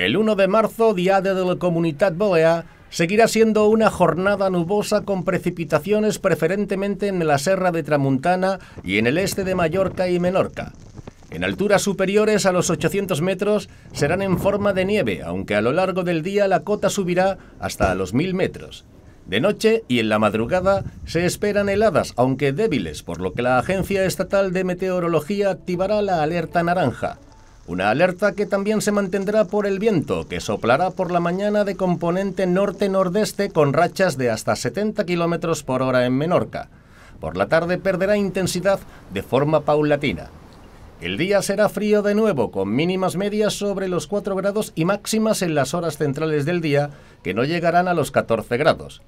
El 1 de marzo, Día de la Comunidad Boea, seguirá siendo una jornada nubosa con precipitaciones preferentemente en la Serra de Tramuntana y en el este de Mallorca y Menorca. En alturas superiores a los 800 metros serán en forma de nieve, aunque a lo largo del día la cota subirá hasta los 1000 metros. De noche y en la madrugada se esperan heladas, aunque débiles, por lo que la Agencia Estatal de Meteorología activará la alerta naranja. Una alerta que también se mantendrá por el viento, que soplará por la mañana de componente norte-nordeste con rachas de hasta 70 km por hora en Menorca. Por la tarde perderá intensidad de forma paulatina. El día será frío de nuevo, con mínimas medias sobre los 4 grados y máximas en las horas centrales del día, que no llegarán a los 14 grados.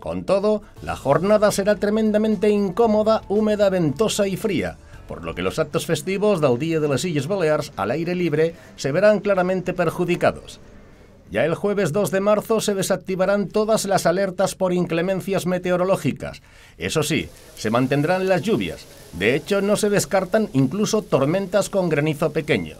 Con todo, la jornada será tremendamente incómoda, húmeda, ventosa y fría, por lo que los actos festivos del Día de las Islas Baleares al aire libre se verán claramente perjudicados. Ya el jueves 2 de marzo se desactivarán todas las alertas por inclemencias meteorológicas. Eso sí, se mantendrán las lluvias. De hecho, no se descartan incluso tormentas con granizo pequeño.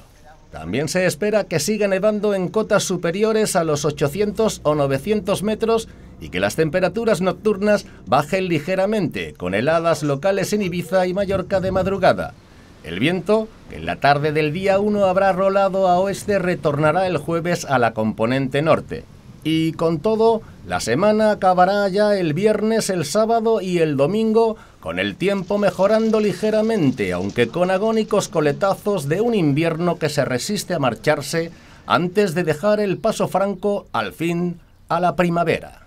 También se espera que siga nevando en cotas superiores a los 800 o 900 metros y que las temperaturas nocturnas bajen ligeramente, con heladas locales en Ibiza y Mallorca de madrugada. El viento, que en la tarde del día 1 habrá rolado a oeste, retornará el jueves a la componente norte. Y con todo, la semana acabará ya el viernes, el sábado y el domingo, con el tiempo mejorando ligeramente, aunque con agónicos coletazos de un invierno que se resiste a marcharse antes de dejar el paso franco al fin a la primavera.